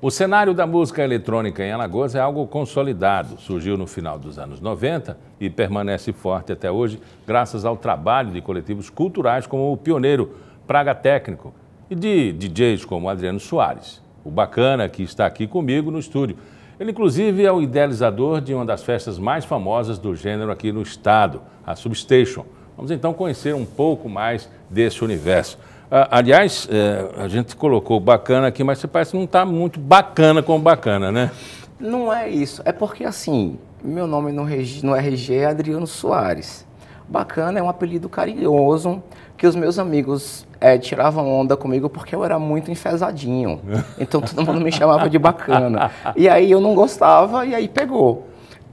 O cenário da música eletrônica em Alagoas é algo consolidado. Surgiu no final dos anos 90 e permanece forte até hoje, graças ao trabalho de coletivos culturais como o pioneiro Praga Técnico e de DJs como Adriano Soares. O bacana que está aqui comigo no estúdio. Ele, inclusive, é o idealizador de uma das festas mais famosas do gênero aqui no estado, a Substation. Vamos então conhecer um pouco mais desse universo. Ah, aliás, é, a gente colocou bacana aqui, mas você parece que não está muito bacana com bacana, né? Não é isso. É porque, assim, meu nome no, RG, no é RG é Adriano Soares. Bacana é um apelido carinhoso que os meus amigos é, tiravam onda comigo porque eu era muito enfesadinho. Então todo mundo me chamava de bacana. E aí eu não gostava e aí pegou.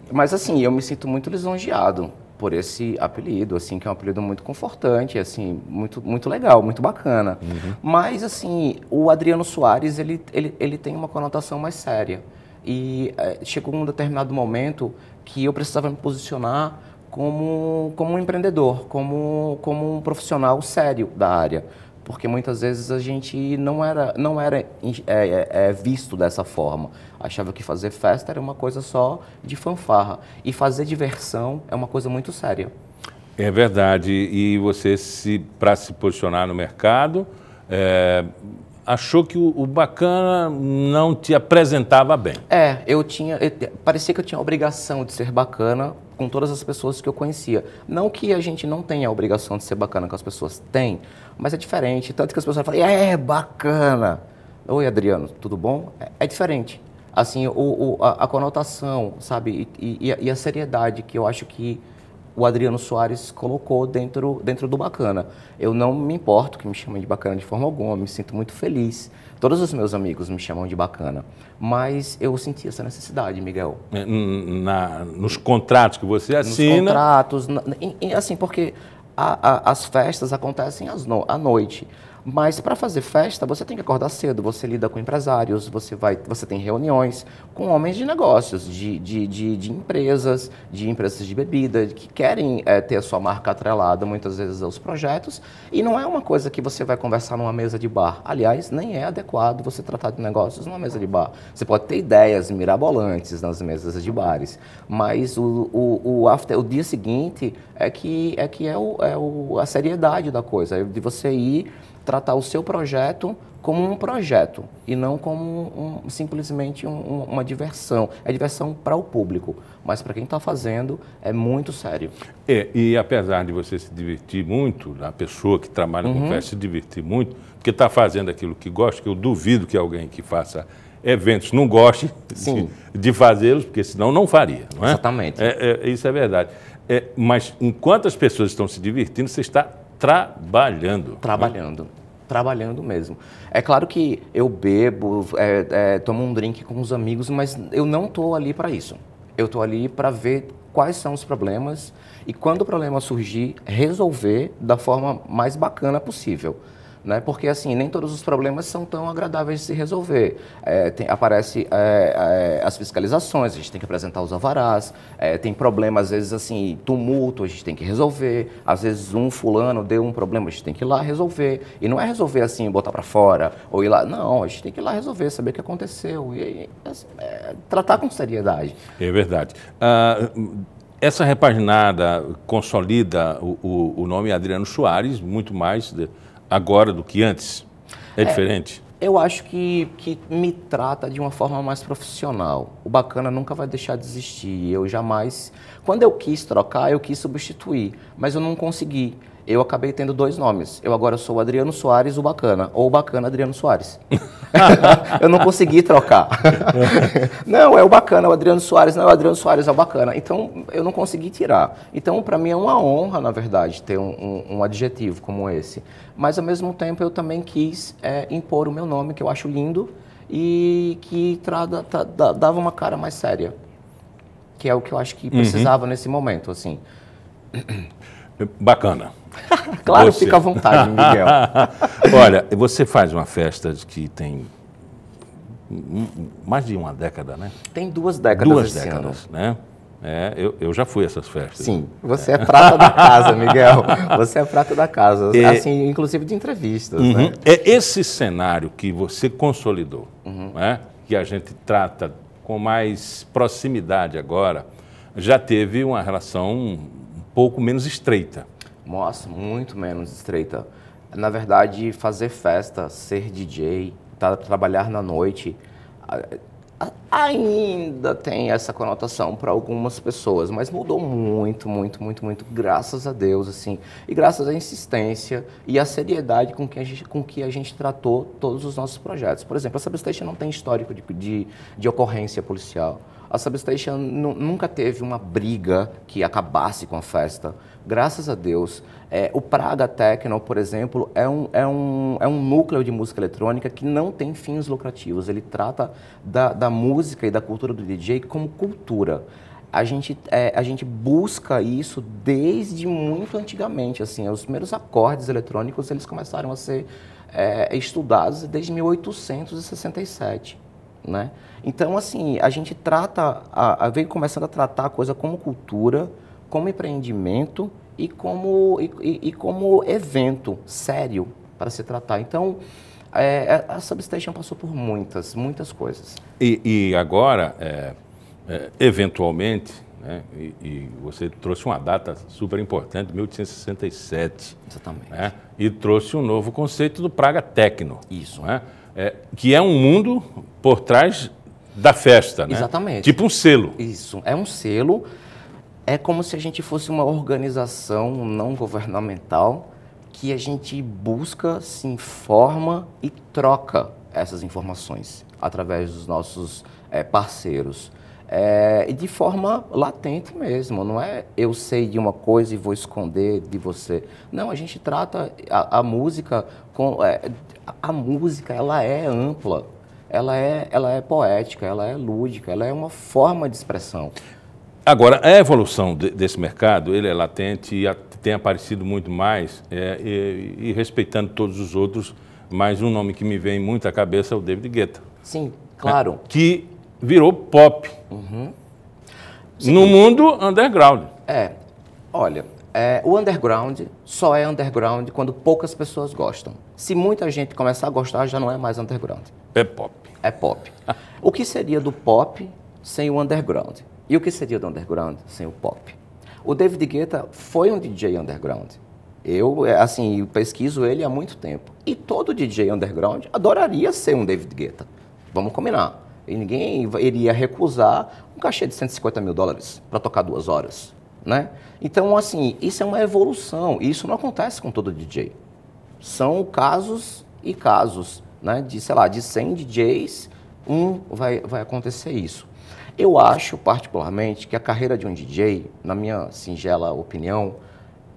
Mas assim, eu me sinto muito lisonjeado por esse apelido, assim, que é um apelido muito confortante, assim, muito, muito legal, muito bacana. Uhum. Mas, assim, o Adriano Soares, ele, ele, ele tem uma conotação mais séria. E é, chegou um determinado momento que eu precisava me posicionar como, como um empreendedor, como, como um profissional sério da área porque muitas vezes a gente não era, não era é, é, é, visto dessa forma. Achava que fazer festa era uma coisa só de fanfarra. E fazer diversão é uma coisa muito séria. É verdade. E você, se, para se posicionar no mercado, é, achou que o, o, bacana não te apresentava bem. É, eu tinha. Eu, parecia que eu tinha a obrigação de ser bacana com todas as pessoas que eu conhecia. Não que a gente não tenha a obrigação de ser bacana com as pessoas, tem, mas é diferente. Tanto que as pessoas falam, é, é bacana. Oi, Adriano, tudo bom? É, é diferente. Assim, o, o a, a, conotação, sabe, e, e, e, a seriedade que eu acho que o Adriano Soares colocou dentro, dentro do Bacana. Eu não me importo que me chamem de Bacana de forma alguma, me sinto muito feliz. Todos os meus amigos me chamam de Bacana, mas eu senti essa necessidade, Miguel. É, na, nos contratos que você assina? Nos contratos, na, em, em, assim, porque a, a, as festas acontecem às no, à noite. Mas para fazer festa, você tem que acordar cedo, você lida com empresários, você, vai, você tem reuniões com homens de negócios, de, de, de, de empresas, de empresas de bebida, que querem é, ter a sua marca atrelada muitas vezes aos projetos. E não é uma coisa que você vai conversar numa mesa de bar. Aliás, nem é adequado você tratar de negócios numa mesa de bar. Você pode ter ideias mirabolantes nas mesas de bares, mas o, o, o, after, o dia seguinte é que é, que é, o, é o, a seriedade da coisa, é de você ir tratar o seu projeto como um projeto e não como um, simplesmente um, uma diversão. É diversão para o público, mas para quem está fazendo é muito sério. É, e apesar de você se divertir muito, a pessoa que trabalha uhum. festa se divertir muito, porque está fazendo aquilo que gosta, que eu duvido que alguém que faça eventos não goste Sim. de, de fazê-los, porque senão não faria, não é? Exatamente. É, é, isso é verdade. É, mas enquanto as pessoas estão se divertindo, você está trabalhando. Trabalhando. Né? trabalhando mesmo. É claro que eu bebo, é, é, tomo um drink com os amigos, mas eu não estou ali para isso. Eu estou ali para ver quais são os problemas e quando o problema surgir, resolver da forma mais bacana possível né? Porque assim nem todos os problemas são tão agradáveis de se resolver. É, tem, aparece é, é, as fiscalizações, a gente tem que apresentar os alvarás, é, tem problemas às vezes assim tumulto, a gente tem que resolver. Às vezes um fulano deu um problema, a gente tem que ir lá resolver. E não é resolver assim botar para fora ou ir lá, não, a gente tem que ir lá resolver, saber o que aconteceu e, assim, é, tratar com seriedade. É verdade. Uh, essa repaginada consolida o, o, o nome Adriano Soares muito mais. Né? agora do que antes? É, é diferente? Eu acho que, que me trata de uma forma mais profissional. O bacana nunca vai deixar de existir. Eu jamais. Quando eu quis trocar, eu quis substituir, mas eu não consegui. Eu acabei tendo dois nomes. Eu agora sou o Adriano Soares, o bacana, ou o bacana Adriano Soares. eu não consegui trocar. não, é o bacana, é o Adriano Soares, não é o Adriano Soares, é o bacana. Então, eu não consegui tirar. Então, para mim é uma honra, na verdade, ter um, um, um, adjetivo como esse. Mas, ao mesmo tempo, eu também quis é, impor o meu nome, que eu acho lindo, e que trada, dava uma cara mais séria. Que é o que eu acho que uhum. precisava uhum. nesse momento, assim. Bacana. claro, você... fica à vontade, Miguel. Olha, você faz uma festa que tem mais de uma década, né? Tem duas décadas. Duas décadas, ano. né? É, eu, eu já fui a essas festas. Sim, você é, é prata da casa, Miguel. Você é prata da casa, é, assim, inclusive de entrevistas. Uhum. Né? É esse cenário que você consolidou, uhum. né? que a gente trata com mais proximidade agora, já teve uma relação pouco menos estreita. Nossa, muito menos estreita. Na verdade, fazer festa, ser DJ, tá, trabalhar na noite, ainda tem essa conotação para algumas pessoas, mas mudou muito, muito, muito, muito, graças a Deus, assim, e graças à insistência e à seriedade com que a gente, com que a gente tratou todos os nossos projetos. Por exemplo, a Substation não tem histórico de, de, de ocorrência policial. A Substation nunca teve uma briga que acabasse com a festa. Graças a Deus. É, o Praga Techno, por exemplo, é um, é, um, é um núcleo de música eletrônica que não tem fins lucrativos. Ele trata da, da música e da cultura do DJ como cultura a gente, é, a gente busca isso desde muito antigamente, assim, os primeiros acordes eletrônicos, eles começaram a ser é, estudados desde 1867. Né? Então, assim, a gente trata, a, a veio começando a tratar a coisa como cultura, como empreendimento e como, e, e, como evento sério para se tratar. Então, é, é, a Substation passou por muitas, muitas coisas. E, e agora, é, é, eventualmente, né, e, você trouxe uma data super importante, 1867. Exatamente. Né, e trouxe um novo conceito do Praga Tecno. Isso. Né? é, que é um mundo por trás da festa, né? Exatamente. Tipo um selo. Isso, é um selo. É como se a gente fosse uma organização não governamental que a gente busca, se informa e troca essas informações através dos nossos é, parceiros. É, e de forma latente mesmo, não é eu sei de uma coisa e vou esconder de você. Não, a gente trata a, a música com. É, a música, ela é ampla, ela é, ela é poética, ela é lúdica, ela é uma forma de expressão. Agora, a evolução de, desse mercado, ele é latente e a, tem aparecido muito mais, é, e, e respeitando todos os outros, mas um nome que me vem muito à cabeça é o David Guetta. Sim, claro. Né? Que virou pop. Uhum. No mundo underground. É. Olha, é, o underground só é underground quando poucas pessoas gostam. Se muita gente começar a gostar, já não é mais underground. É pop. É pop. o que seria do pop sem o underground? E o que seria do underground sem o pop? O David Guetta foi um DJ underground. Eu, é, assim, pesquiso ele há muito tempo. E todo DJ underground adoraria ser um David Guetta. Vamos combinar. E ninguém iria recusar um cachê de 150 mil dólares para tocar duas horas. Né? Então, assim, isso é uma evolução. E isso não acontece com todo DJ. São casos e casos. Né? De, sei lá, de 100 DJs, um vai, vai acontecer isso. Eu acho, particularmente, que a carreira de um DJ, na minha singela opinião,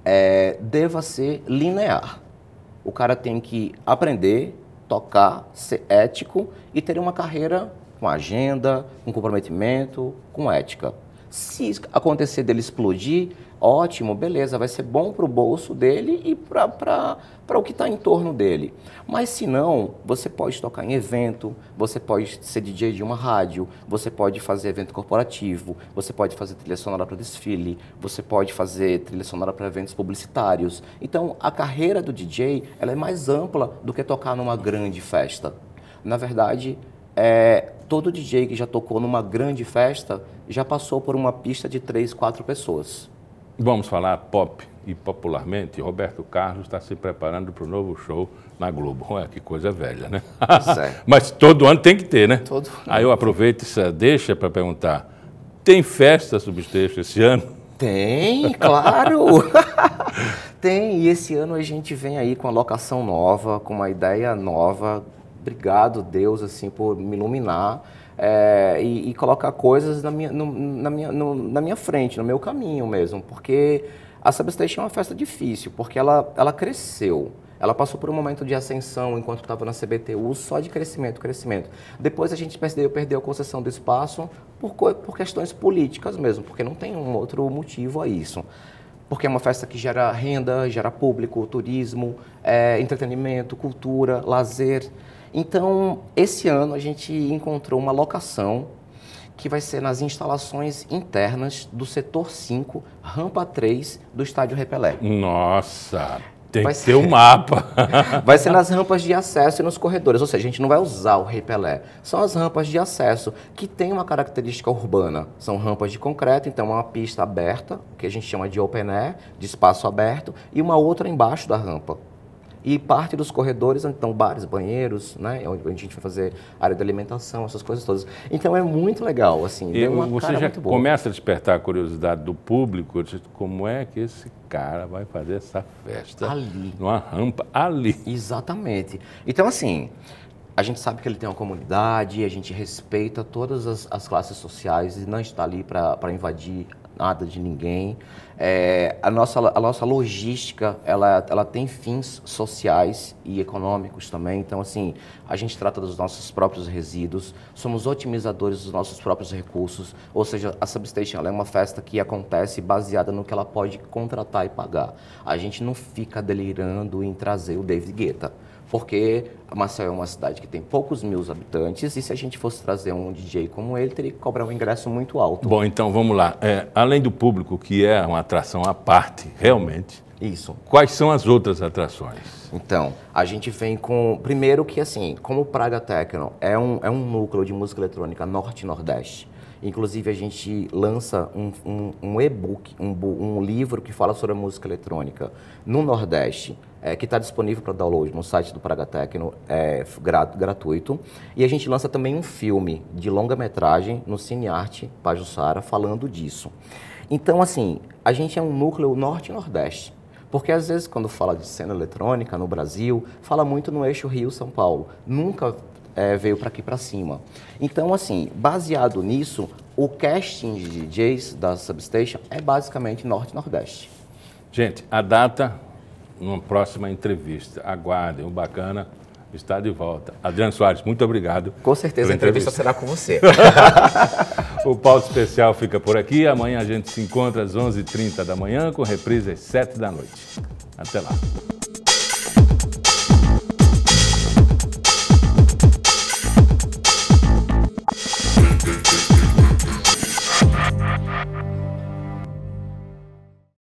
é, deva ser linear. O cara tem que aprender, tocar, ser ético e ter uma carreira com agenda, com comprometimento, com ética. Se acontecer dele explodir, ótimo, beleza, vai ser bom para o bolso dele e para o que está em torno dele. Mas se não, você pode tocar em evento, você pode ser DJ de uma rádio, você pode fazer evento corporativo, você pode fazer trilha sonora para desfile, você pode fazer trilha sonora para eventos publicitários. Então, a carreira do DJ ela é mais ampla do que tocar numa grande festa. Na verdade, é, todo DJ que já tocou numa grande festa já passou por uma pista de três, quatro pessoas. Vamos falar pop e popularmente, Roberto Carlos está se preparando para o novo show na Globo. Ué, que coisa velha, né? É. Mas todo ano tem que ter, né? Todo Aí eu aproveito essa deixa para perguntar, tem festa subtexto esse ano? Tem, claro! tem, e esse ano a gente vem aí com a locação nova, com uma ideia nova, obrigado, Deus, assim, por me iluminar é, e, e, colocar coisas na minha, no, na, minha, no, na minha frente, no meu caminho mesmo. Porque a Substation é uma festa difícil, porque ela, ela cresceu. Ela passou por um momento de ascensão enquanto estava na CBTU, só de crescimento, crescimento. Depois a gente perdeu, perdeu a concessão do espaço por, por questões políticas mesmo, porque não tem um outro motivo a isso porque é uma festa que gera renda, gera público, turismo, é, entretenimento, cultura, lazer. Então, esse ano a gente encontrou uma locação que vai ser nas instalações internas do setor 5, rampa 3 do estádio Repelé. Nossa! Tem vai que ser, ter um mapa. vai ser nas rampas de acesso e nos corredores, ou seja, a gente não vai usar o Rei Pelé. São as rampas de acesso que têm uma característica urbana. São rampas de concreto, então uma pista aberta, que a gente chama de open air, de espaço aberto, e uma outra embaixo da rampa, e parte dos corredores, então, bares, banheiros, né? É onde a gente vai fazer área de alimentação, essas coisas todas. Então é muito legal, assim. E você já começa a despertar a curiosidade do público, de como é que esse cara vai fazer essa festa ali. Numa rampa ali. Exatamente. Então, assim, a gente sabe que ele tem uma comunidade, a gente respeita todas as, as classes sociais e não está ali para invadir nada de ninguém. É, a, nossa, a nossa logística, ela, ela tem fins sociais e econômicos também. Então, assim, a gente trata dos nossos próprios resíduos, somos otimizadores dos nossos próprios recursos. Ou seja, a Substation é uma festa que acontece baseada no que ela pode contratar e pagar. A gente não fica delirando em trazer o David Guetta. Porque Maceió é uma cidade que tem poucos mil habitantes e se a gente fosse trazer um DJ como ele, teria que cobrar um ingresso muito alto. Bom, então vamos lá. É, além do público, que é uma atração à parte, realmente. Isso. Quais são as outras atrações? Então, a gente vem com. Primeiro que assim, como Praga Tecno é um, é um núcleo de música eletrônica norte-nordeste Inclusive, a gente lança um, um, um e-book, um, um, livro que fala sobre a música eletrônica no Nordeste, é, que está disponível para download no site do Praga Tecno, é, grat, gratuito. E a gente lança também um filme de longa-metragem no Cinearte Pajussara falando disso. Então, assim, a gente é um núcleo norte nordeste. Porque às vezes quando fala de cena eletrônica no Brasil, fala muito no eixo Rio-São Paulo. Nunca é, veio para aqui para cima. Então, assim, baseado nisso, o casting de DJs da Substation é basicamente norte-nordeste. Gente, a data numa próxima entrevista. Aguardem, o bacana está de volta. Adriano Soares, muito obrigado. Com certeza a entrevista, será com você. o Pauta Especial fica por aqui. Amanhã a gente se encontra às 11h30 da manhã com reprise às 7 da noite. Até lá.